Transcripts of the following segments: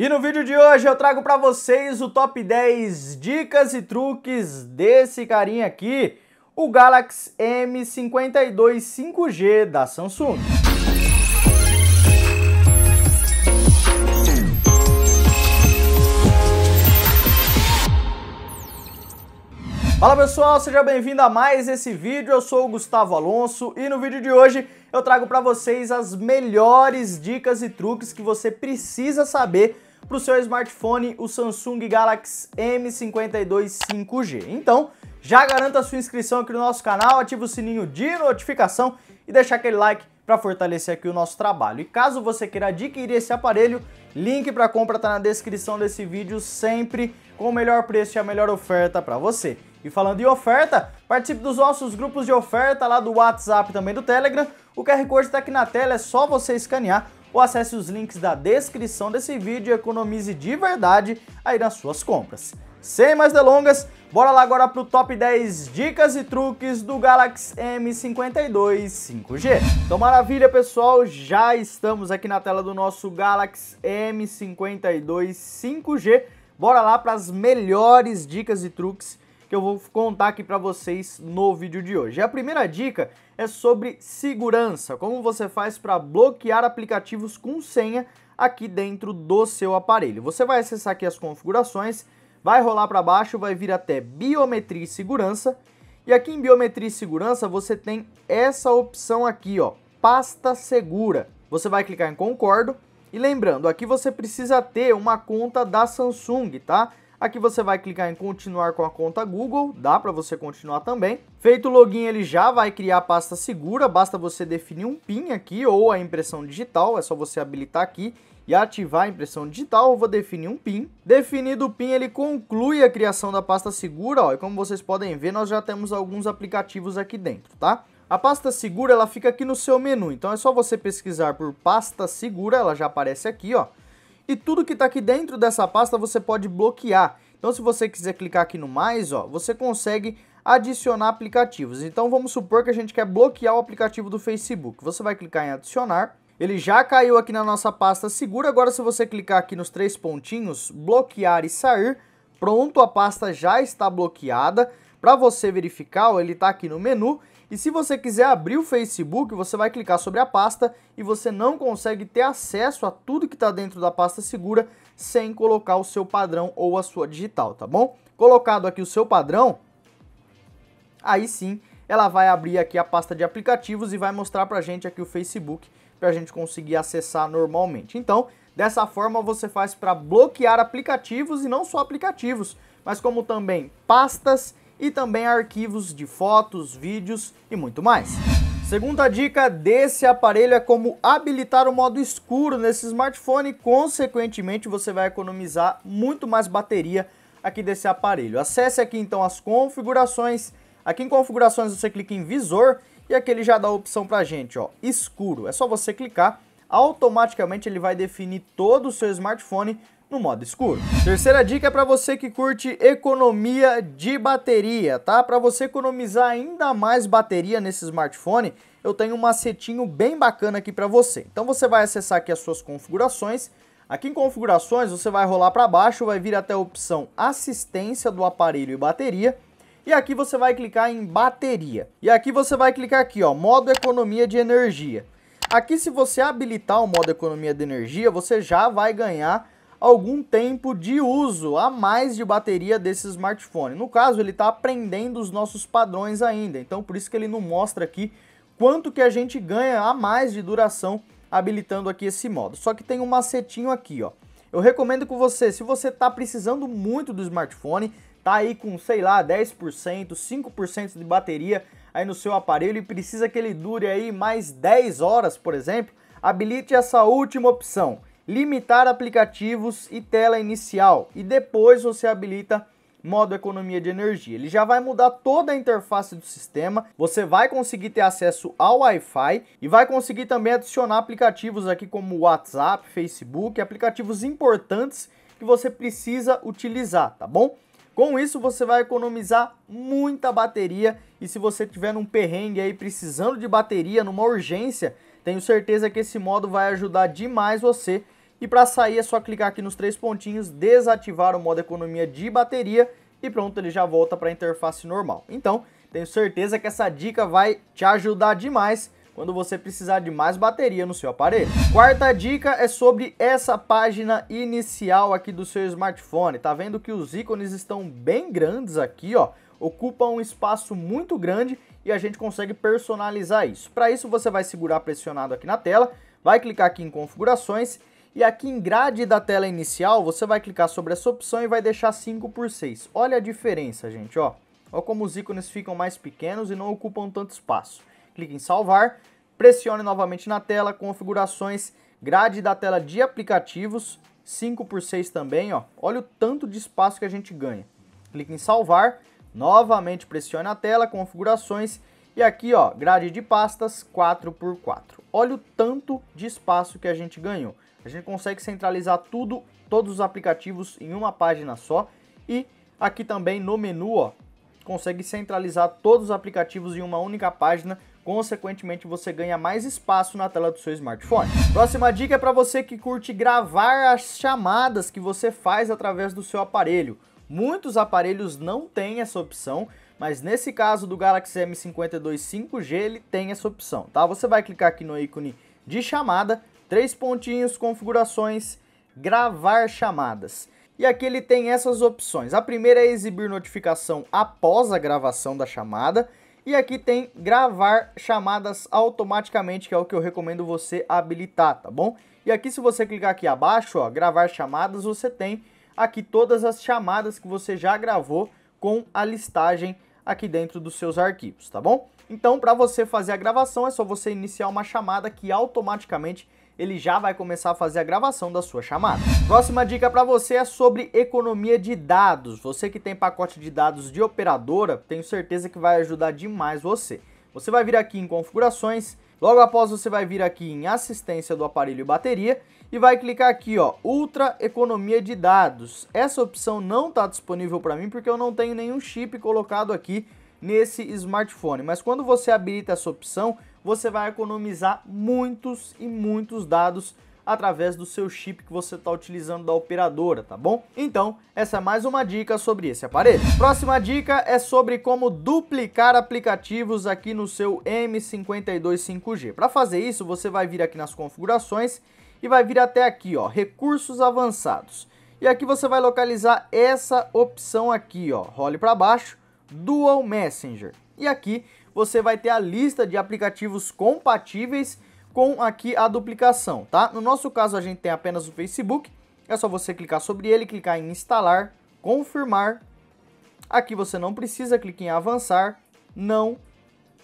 E no vídeo de hoje eu trago para vocês o top 10 dicas e truques desse carinha aqui, o Galaxy M52 5G da Samsung. Fala pessoal, seja bem-vindo a mais esse vídeo. Eu sou o Gustavo Alonso e no vídeo de hoje eu trago para vocês as melhores dicas e truques que você precisa saber para o seu smartphone, o Samsung Galaxy M52 5G. Então, já garanta a sua inscrição aqui no nosso canal, ativa o sininho de notificação e deixa aquele like para fortalecer aqui o nosso trabalho. E caso você queira adquirir esse aparelho, link para compra está na descrição desse vídeo, sempre com o melhor preço e a melhor oferta para você. E falando em oferta, participe dos nossos grupos de oferta lá do WhatsApp também do Telegram. O QR Code está aqui na tela, é só você escanear ou acesse os links da descrição desse vídeo e economize de verdade aí nas suas compras. Sem mais delongas, bora lá agora para o top 10 dicas e truques do Galaxy M52 5G. Então maravilha pessoal, já estamos aqui na tela do nosso Galaxy M52 5G. Bora lá para as melhores dicas e truques que eu vou contar aqui para vocês no vídeo de hoje. E a primeira dica é sobre segurança, como você faz para bloquear aplicativos com senha aqui dentro do seu aparelho. Você vai acessar aqui as configurações, vai rolar para baixo, vai vir até biometria e segurança, e aqui em biometria e segurança você tem essa opção aqui, ó, pasta segura. Você vai clicar em concordo, e lembrando, aqui você precisa ter uma conta da Samsung, tá? Aqui você vai clicar em continuar com a conta Google, dá para você continuar também. Feito o login, ele já vai criar a pasta segura, basta você definir um PIN aqui ou a impressão digital, é só você habilitar aqui e ativar a impressão digital, eu vou definir um PIN. Definido o PIN, ele conclui a criação da pasta segura, ó, e como vocês podem ver, nós já temos alguns aplicativos aqui dentro, tá? A pasta segura, ela fica aqui no seu menu, então é só você pesquisar por pasta segura, ela já aparece aqui, ó. E tudo que está aqui dentro dessa pasta você pode bloquear. Então se você quiser clicar aqui no mais, ó, você consegue adicionar aplicativos. Então vamos supor que a gente quer bloquear o aplicativo do Facebook. Você vai clicar em adicionar. Ele já caiu aqui na nossa pasta segura. Agora se você clicar aqui nos três pontinhos, bloquear e sair, pronto, a pasta já está bloqueada. Para você verificar, ó, ele está aqui no menu e se você quiser abrir o Facebook, você vai clicar sobre a pasta e você não consegue ter acesso a tudo que está dentro da pasta segura sem colocar o seu padrão ou a sua digital, tá bom? Colocado aqui o seu padrão, aí sim ela vai abrir aqui a pasta de aplicativos e vai mostrar a gente aqui o Facebook para a gente conseguir acessar normalmente. Então, dessa forma você faz para bloquear aplicativos e não só aplicativos, mas como também pastas e também arquivos de fotos, vídeos e muito mais. Segunda dica desse aparelho é como habilitar o modo escuro nesse smartphone, consequentemente você vai economizar muito mais bateria aqui desse aparelho. Acesse aqui então as configurações, aqui em configurações você clica em visor e aqui ele já dá a opção pra gente, ó, escuro. É só você clicar, automaticamente ele vai definir todo o seu smartphone no modo escuro. Terceira dica é para você que curte economia de bateria, tá? Para você economizar ainda mais bateria nesse smartphone, eu tenho um macetinho bem bacana aqui para você. Então você vai acessar aqui as suas configurações. Aqui em configurações, você vai rolar para baixo, vai vir até a opção assistência do aparelho e bateria. E aqui você vai clicar em bateria. E aqui você vai clicar aqui, ó, modo economia de energia. Aqui se você habilitar o modo economia de energia, você já vai ganhar algum tempo de uso a mais de bateria desse smartphone. No caso, ele está aprendendo os nossos padrões ainda, então por isso que ele não mostra aqui quanto que a gente ganha a mais de duração habilitando aqui esse modo. Só que tem um macetinho aqui, ó. Eu recomendo que você, se você está precisando muito do smartphone, tá aí com, sei lá, 10%, 5% de bateria aí no seu aparelho e precisa que ele dure aí mais 10 horas, por exemplo, habilite essa última opção limitar aplicativos e tela inicial. E depois você habilita modo economia de energia. Ele já vai mudar toda a interface do sistema, você vai conseguir ter acesso ao Wi-Fi e vai conseguir também adicionar aplicativos aqui como WhatsApp, Facebook, aplicativos importantes que você precisa utilizar, tá bom? Com isso você vai economizar muita bateria e se você tiver num perrengue aí precisando de bateria numa urgência, tenho certeza que esse modo vai ajudar demais você e para sair é só clicar aqui nos três pontinhos, desativar o modo economia de bateria e pronto, ele já volta para a interface normal. Então, tenho certeza que essa dica vai te ajudar demais quando você precisar de mais bateria no seu aparelho. Quarta dica é sobre essa página inicial aqui do seu smartphone. Tá vendo que os ícones estão bem grandes aqui, ó. Ocupa um espaço muito grande e a gente consegue personalizar isso. Para isso você vai segurar pressionado aqui na tela, vai clicar aqui em configurações e aqui em grade da tela inicial, você vai clicar sobre essa opção e vai deixar 5 por 6. Olha a diferença, gente, ó. Olha como os ícones ficam mais pequenos e não ocupam tanto espaço. Clique em salvar, pressione novamente na tela, configurações, grade da tela de aplicativos, 5 por 6 também, ó. Olha o tanto de espaço que a gente ganha. Clique em salvar, novamente pressione a tela, configurações, e aqui, ó, grade de pastas 4x4. Olha o tanto de espaço que a gente ganhou. A gente consegue centralizar tudo, todos os aplicativos em uma página só. E aqui também no menu, ó, consegue centralizar todos os aplicativos em uma única página. Consequentemente, você ganha mais espaço na tela do seu smartphone. Próxima dica é para você que curte gravar as chamadas que você faz através do seu aparelho. Muitos aparelhos não têm essa opção, mas nesse caso do Galaxy M52 5G, ele tem essa opção, tá? Você vai clicar aqui no ícone de chamada, três pontinhos, configurações, gravar chamadas. E aqui ele tem essas opções. A primeira é exibir notificação após a gravação da chamada. E aqui tem gravar chamadas automaticamente, que é o que eu recomendo você habilitar, tá bom? E aqui se você clicar aqui abaixo, ó, gravar chamadas, você tem aqui todas as chamadas que você já gravou com a listagem aqui dentro dos seus arquivos, tá bom? Então, para você fazer a gravação, é só você iniciar uma chamada que automaticamente ele já vai começar a fazer a gravação da sua chamada. Próxima dica para você é sobre economia de dados. Você que tem pacote de dados de operadora, tenho certeza que vai ajudar demais você. Você vai vir aqui em configurações, Logo após você vai vir aqui em assistência do aparelho e bateria e vai clicar aqui ó, ultra economia de dados. Essa opção não está disponível para mim porque eu não tenho nenhum chip colocado aqui nesse smartphone, mas quando você habilita essa opção, você vai economizar muitos e muitos dados através do seu chip que você está utilizando da operadora, tá bom? Então, essa é mais uma dica sobre esse aparelho. Próxima dica é sobre como duplicar aplicativos aqui no seu M52 5G. Para fazer isso, você vai vir aqui nas configurações e vai vir até aqui, ó, recursos avançados. E aqui você vai localizar essa opção aqui, ó, role para baixo, Dual Messenger. E aqui você vai ter a lista de aplicativos compatíveis com aqui a duplicação, tá? No nosso caso, a gente tem apenas o Facebook, é só você clicar sobre ele, clicar em instalar, confirmar. Aqui você não precisa, clique em avançar, não,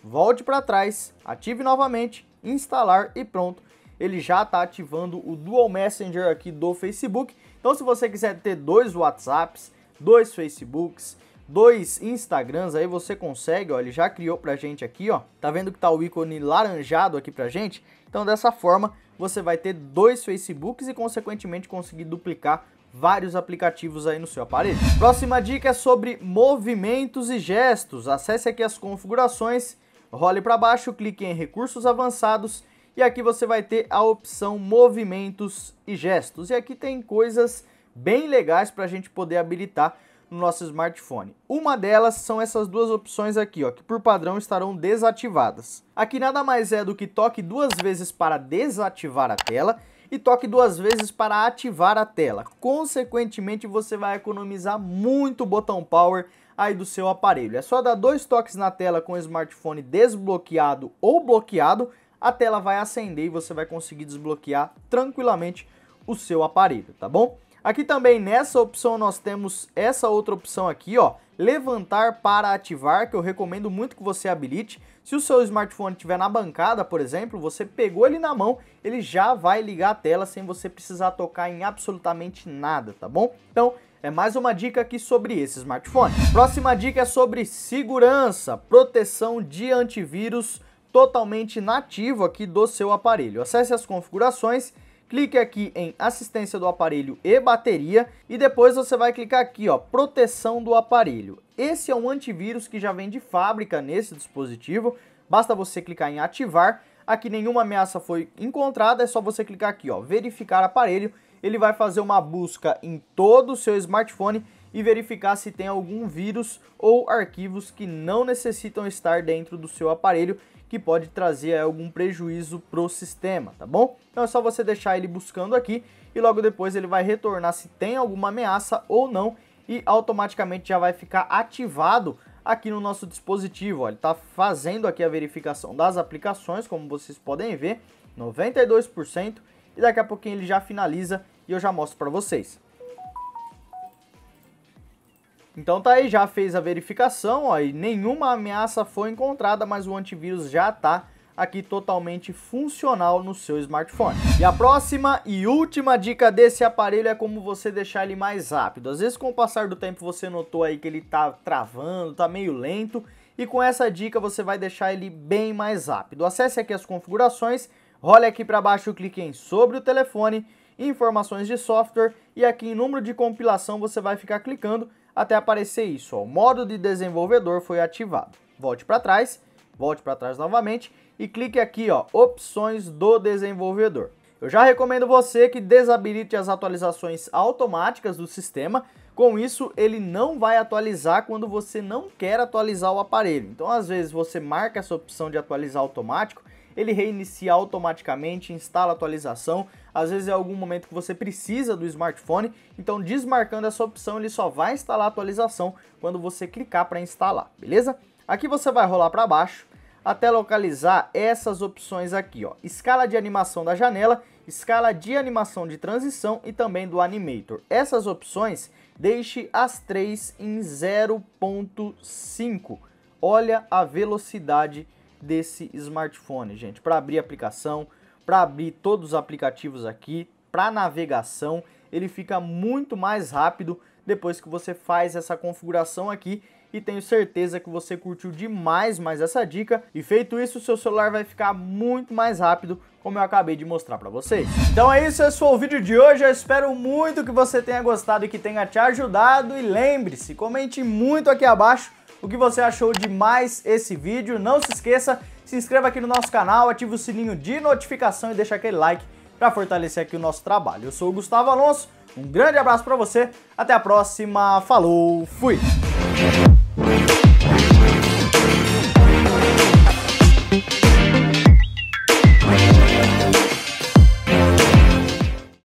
volte para trás, ative novamente, instalar e pronto. Ele já está ativando o Dual Messenger aqui do Facebook. Então, se você quiser ter dois WhatsApps, dois Facebooks, dois Instagrams, aí você consegue, ó, ele já criou pra gente aqui, ó. Tá vendo que tá o ícone laranjado aqui pra gente? Então dessa forma, você vai ter dois Facebooks e consequentemente conseguir duplicar vários aplicativos aí no seu aparelho. Próxima dica é sobre movimentos e gestos. Acesse aqui as configurações, role para baixo, clique em recursos avançados e aqui você vai ter a opção movimentos e gestos. E aqui tem coisas bem legais para a gente poder habilitar no nosso smartphone. Uma delas são essas duas opções aqui, ó, que por padrão estarão desativadas. Aqui nada mais é do que toque duas vezes para desativar a tela e toque duas vezes para ativar a tela. Consequentemente, você vai economizar muito botão power aí do seu aparelho. É só dar dois toques na tela com o smartphone desbloqueado ou bloqueado, a tela vai acender e você vai conseguir desbloquear tranquilamente o seu aparelho, tá bom? Aqui também nessa opção nós temos essa outra opção aqui, ó, levantar para ativar, que eu recomendo muito que você habilite. Se o seu smartphone estiver na bancada, por exemplo, você pegou ele na mão, ele já vai ligar a tela sem você precisar tocar em absolutamente nada, tá bom? Então, é mais uma dica aqui sobre esse smartphone. Próxima dica é sobre segurança, proteção de antivírus totalmente nativo aqui do seu aparelho. Acesse as configurações clique aqui em assistência do aparelho e bateria e depois você vai clicar aqui, ó, proteção do aparelho. Esse é um antivírus que já vem de fábrica nesse dispositivo, basta você clicar em ativar. Aqui nenhuma ameaça foi encontrada, é só você clicar aqui, ó, verificar aparelho. Ele vai fazer uma busca em todo o seu smartphone e verificar se tem algum vírus ou arquivos que não necessitam estar dentro do seu aparelho que pode trazer algum prejuízo para o sistema, tá bom? Então é só você deixar ele buscando aqui e logo depois ele vai retornar se tem alguma ameaça ou não e automaticamente já vai ficar ativado aqui no nosso dispositivo. Ó. Ele está fazendo aqui a verificação das aplicações, como vocês podem ver, 92%, e daqui a pouquinho ele já finaliza e eu já mostro para vocês. Então tá aí, já fez a verificação, ó, e nenhuma ameaça foi encontrada, mas o antivírus já está aqui totalmente funcional no seu smartphone. E a próxima e última dica desse aparelho é como você deixar ele mais rápido. Às vezes com o passar do tempo você notou aí que ele tá travando, tá meio lento, e com essa dica você vai deixar ele bem mais rápido. Acesse aqui as configurações, role aqui para baixo, clique em sobre o telefone, informações de software e aqui em número de compilação você vai ficar clicando até aparecer isso. Ó. O modo de desenvolvedor foi ativado. Volte para trás, volte para trás novamente e clique aqui, ó, opções do desenvolvedor. Eu já recomendo você que desabilite as atualizações automáticas do sistema, com isso ele não vai atualizar quando você não quer atualizar o aparelho. Então às vezes você marca essa opção de atualizar automático ele reinicia automaticamente, instala atualização. Às vezes é algum momento que você precisa do smartphone, então desmarcando essa opção, ele só vai instalar a atualização quando você clicar para instalar, beleza? Aqui você vai rolar para baixo até localizar essas opções aqui, ó. Escala de animação da janela, escala de animação de transição e também do animator. Essas opções deixe as três em 0.5. Olha a velocidade desse smartphone, gente, para abrir aplicação, para abrir todos os aplicativos aqui, para navegação, ele fica muito mais rápido depois que você faz essa configuração aqui e tenho certeza que você curtiu demais mais essa dica e feito isso, seu celular vai ficar muito mais rápido, como eu acabei de mostrar para vocês. Então é isso, esse foi o vídeo de hoje, eu espero muito que você tenha gostado e que tenha te ajudado e lembre-se, comente muito aqui abaixo o que você achou de mais esse vídeo. Não se esqueça, se inscreva aqui no nosso canal, ative o sininho de notificação e deixa aquele like para fortalecer aqui o nosso trabalho. Eu sou o Gustavo Alonso, um grande abraço para você, até a próxima, falou, fui!